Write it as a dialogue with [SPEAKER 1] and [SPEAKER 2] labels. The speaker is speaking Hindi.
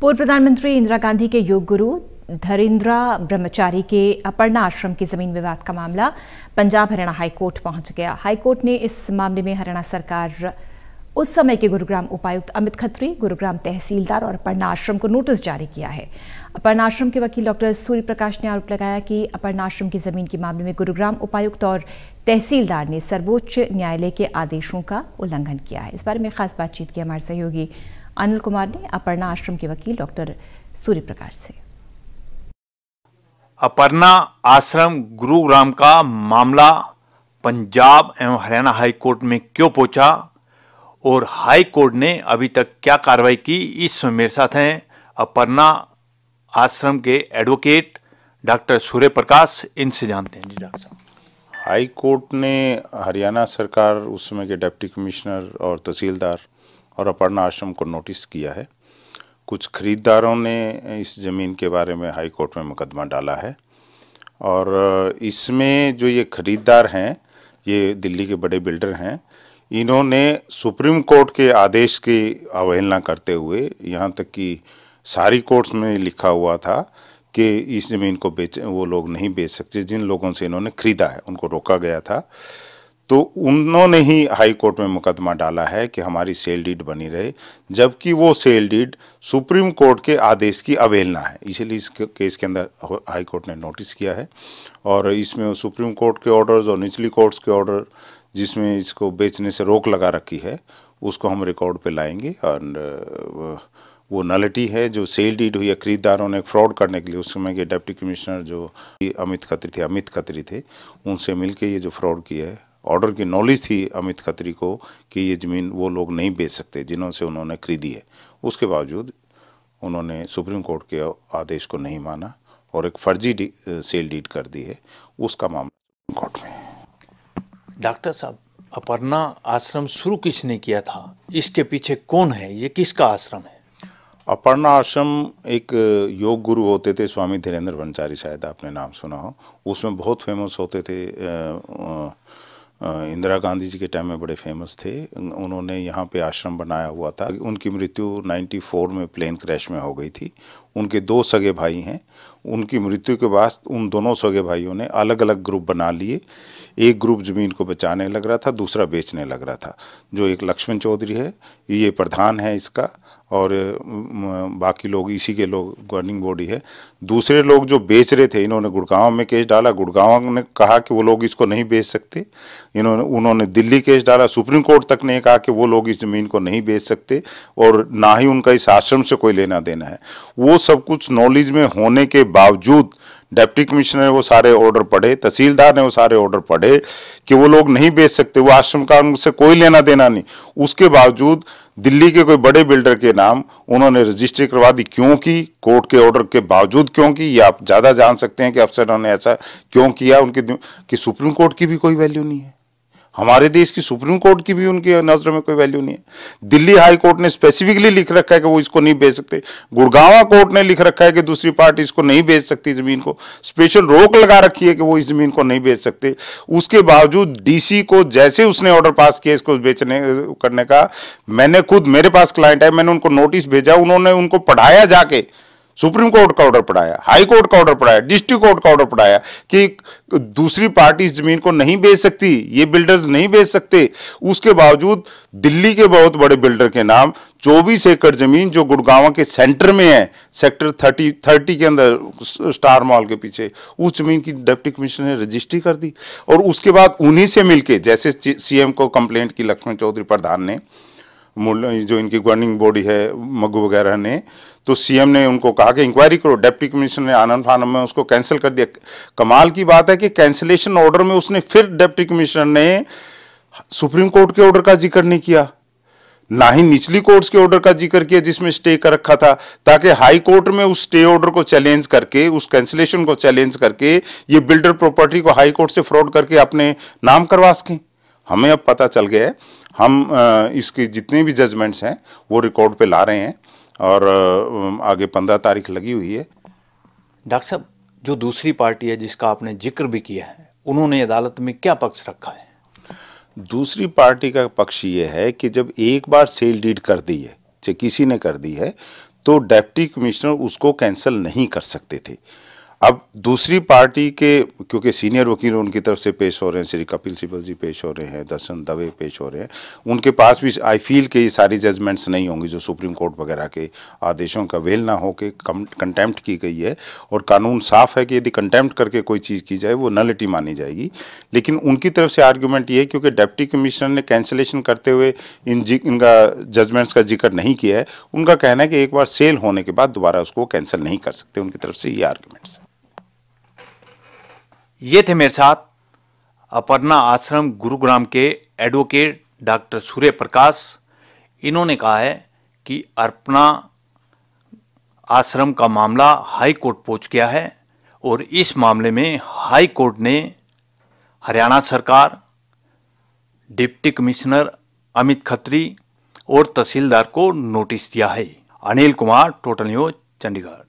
[SPEAKER 1] पूर्व प्रधानमंत्री इंदिरा गांधी के योग गुरु धरिंद्रा ब्रह्मचारी के अपर्णा आश्रम की जमीन विवाद का मामला पंजाब हरियाणा हाईकोर्ट पहुंच गया हाईकोर्ट ने इस मामले में हरियाणा सरकार उस समय के गुरुग्राम उपायुक्त अमित खत्री गुरुग्राम तहसीलदार और अपर्णा आश्रम को नोटिस जारी किया है अपर्णा आश्रम के वकील डॉक्टर सूर्य प्रकाश ने आरोप लगाया कि अपर्णा आश्रम की जमीन के मामले में गुरुग्राम उपायुक्त और तहसीलदार ने सर्वोच्च न्यायालय के आदेशों का उल्लंघन किया है इस बारे में खास बातचीत की हमारे सहयोगी अनिल कुमार ने अपर्णा आश्रम के वकील डॉक्टर सूर्य प्रकाश से अपर्णा आश्रम गुरुग्राम का मामला पंजाब एवं हरियाणा हाई कोर्ट में क्यों पहुंचा और हाई कोर्ट ने अभी तक क्या कार्रवाई की इस मेरे साथ हैं अपर्णा आश्रम के एडवोकेट डॉक्टर सूर्य
[SPEAKER 2] प्रकाश इनसे जानते हैं जी डॉक्टर साहब हाई कोर्ट ने हरियाणा सरकार उस समय के डिप्टी कमिश्नर और तहसीलदार और अपर्णा आश्रम को नोटिस किया है कुछ खरीदारों ने इस ज़मीन के बारे में हाई कोर्ट में मुकदमा डाला है और इसमें जो ये खरीदार हैं ये दिल्ली के बड़े बिल्डर हैं इन्होंने सुप्रीम कोर्ट के आदेश की अवहेलना करते हुए यहाँ तक कि सारी कोर्ट्स में लिखा हुआ था कि इस ज़मीन को बेच वो लोग नहीं बेच सकते जिन लोगों से इन्होंने ख़रीदा है उनको रोका गया था तो उन्होंने ही हाई कोर्ट में मुकदमा डाला है कि हमारी सेल डीड बनी रहे जबकि वो सेल डीड सुप्रीम कोर्ट के आदेश की अवहेलना है इसीलिए इस केस के अंदर हाई कोर्ट ने नोटिस किया है और इसमें सुप्रीम कोर्ट के ऑर्डर्स और निचली कोर्ट्स के ऑर्डर जिसमें इसको बेचने से रोक लगा रखी है उसको हम रिकॉर्ड पर लाएंगे और वो नलिटी है जो सेल डीड हुई है खरीदारों ने फ्रॉड करने के लिए उस समय के डिप्टी कमिश्नर जो अमित खत्री थे अमित खत्री थे उनसे मिलके ये जो फ्रॉड किया है ऑर्डर की नॉलेज थी अमित खत्री को कि ये ज़मीन वो लोग नहीं बेच सकते जिन्होंने उन्होंने खरीदी है उसके बावजूद उन्होंने सुप्रीम कोर्ट के आदेश को नहीं माना और एक फर्जी डी, सेल डीड कर दी है उसका मामला सुप्रीम कोर्ट में डॉक्टर साहब अपर्णा
[SPEAKER 1] आश्रम शुरू किसने किया था इसके पीछे कौन है ये किसका आश्रम है
[SPEAKER 2] अपर्णा आश्रम एक योग गुरु होते थे स्वामी धीरेन्द्र भंसारी शायद आपने नाम सुना हो उसमें बहुत फेमस होते थे आ, आ, इंदिरा गांधी जी के टाइम में बड़े फेमस थे उन्होंने यहाँ पे आश्रम बनाया हुआ था उनकी मृत्यु 94 में प्लेन क्रैश में हो गई थी उनके दो सगे भाई हैं उनकी मृत्यु के बाद उन दोनों सगे भाइयों ने अलग अलग ग्रुप बना लिए एक ग्रुप जमीन को बचाने लग रहा था दूसरा बेचने लग रहा था जो एक लक्ष्मण चौधरी है ये प्रधान है इसका और बाकी लोग इसी के लोग गवर्निंग बॉडी है दूसरे लोग जो बेच रहे थे इन्होंने गुड़गांव में केस डाला गुड़गांव ने कहा कि वो लोग इसको नहीं बेच सकते इन्होंने उन्होंने दिल्ली केस डाला सुप्रीम कोर्ट तक ने कहा कि वो लोग इस ज़मीन को नहीं बेच सकते और ना ही उनका इस आश्रम से कोई लेना देना है वो सब कुछ नॉलेज में होने के बावजूद डेप्टी कमिश्नर ने वो सारे ऑर्डर पढ़े तहसीलदार ने वो सारे ऑर्डर पढ़े कि वो लोग नहीं बेच सकते वो आश्रम का उनसे कोई लेना देना नहीं उसके बावजूद दिल्ली के कोई बड़े बिल्डर के नाम उन्होंने रजिस्ट्री करवा दी क्यों की कोर्ट के ऑर्डर के बावजूद क्यों की ये आप ज़्यादा जान सकते हैं कि अफसरों ने ऐसा क्यों किया उनके कि सुप्रीम कोर्ट की भी कोई वैल्यू नहीं है हमारे देश की सुप्रीम कोर्ट की भी उनकी नज़र में कोई वैल्यू नहीं है दिल्ली हाई कोर्ट ने स्पेसिफिकली लिख रखा है कि वो इसको नहीं बेच सकते गुड़गावा कोर्ट ने लिख रखा है कि दूसरी पार्टी इसको नहीं बेच सकती ज़मीन को स्पेशल रोक लगा रखी है कि वो इस ज़मीन को नहीं बेच सकते उसके बावजूद डीसी को जैसे उसने ऑर्डर पास किया इसको बेचने करने का मैंने खुद मेरे पास क्लाइंट है मैंने उनको नोटिस भेजा उन्होंने उनको पढ़ाया जाके सुप्रीम कोर्ट का ऑर्डर पढ़ाया हाई कोर्ट का ऑर्डर पढ़ाया डिस्ट्रिक्ट कोर्ट का ऑर्डर पढ़ाया कि दूसरी पार्टी जमीन को नहीं बेच सकती ये बिल्डर्स नहीं बेच सकते उसके बावजूद दिल्ली के बहुत बड़े बिल्डर के नाम चौबीस एकड़ जमीन जो गुड़गांव के सेंटर में है सेक्टर थर्टी थर्टी के अंदर स्टार मॉल के पीछे उस जमीन की डिप्टी कमिश्नर ने रजिस्ट्री कर दी और उसके बाद उन्हीं से मिलके जैसे सीएम को कंप्लेंट की लक्ष्मण चौधरी प्रधान ने जो इनकी गवर्निंग बॉडी है मगु वगैरह ने तो सीएम ने उनको कहा कि इंक्वायरी करो डेप्टी कमिश्नर ने आनंद फानम में उसको कैंसिल कर दिया कमाल की बात है कि कैंसिलेशन ऑर्डर में उसने फिर डेप्टी कमिश्नर ने सुप्रीम कोर्ट के ऑर्डर का जिक्र नहीं किया ना ही निचली कोर्ट्स के ऑर्डर का जिक्र किया जिसमें स्टे कर रखा था ताकि हाई कोर्ट में उस स्टे ऑर्डर को चैलेंज करके उस कैंसिलेशन को चैलेंज करके ये बिल्डर प्रॉपर्टी को हाई कोर्ट से फ्रॉड करके अपने नाम करवा सकें हमें अब पता चल गया है हम इसकी जितने भी जजमेंट्स हैं वो रिकॉर्ड पे ला रहे हैं और आगे पंद्रह तारीख लगी हुई है डॉक्टर साहब जो दूसरी पार्टी है जिसका
[SPEAKER 1] आपने जिक्र भी किया है उन्होंने अदालत में क्या पक्ष रखा है
[SPEAKER 2] दूसरी पार्टी का पक्ष ये है कि जब एक बार सेल डीड कर दी है चाहे किसी ने कर दी है तो डेप्टी कमिश्नर उसको कैंसिल नहीं कर सकते थे अब दूसरी पार्टी के क्योंकि सीनियर वकील उनकी तरफ से पेश हो रहे हैं श्री कपिल सिब्बल जी पेश हो रहे हैं दर्शन दवे पेश हो रहे हैं उनके पास भी आई फील के ये सारी जजमेंट्स नहीं होंगी जो सुप्रीम कोर्ट वगैरह के आदेशों का वेल ना हो के कंटेम्प्ट की गई है और कानून साफ है कि यदि कंटेम्प्ट करके कोई चीज़ की जाए वो नलिटी मानी जाएगी लेकिन उनकी तरफ से आर्ग्यूमेंट ये है क्योंकि डेप्टी कमिश्नर ने कैंसिलेशन करते हुए इन इनका जजमेंट्स का जिक्र नहीं किया है उनका कहना है कि एक बार सेल होने के बाद दोबारा उसको कैंसिल नहीं कर सकते उनकी तरफ से ये आर्ग्यूमेंट्स
[SPEAKER 1] ये थे मेरे साथ अपर्णा आश्रम गुरुग्राम के एडवोकेट डॉक्टर सूर्य प्रकाश इन्होंने कहा है कि अर्पणा आश्रम का मामला हाई कोर्ट पहुंच गया है और इस मामले में हाई कोर्ट ने हरियाणा सरकार डिप्टी कमिश्नर अमित खत्री और तहसीलदार को नोटिस दिया है अनिल कुमार टोटल न्यूज चंडीगढ़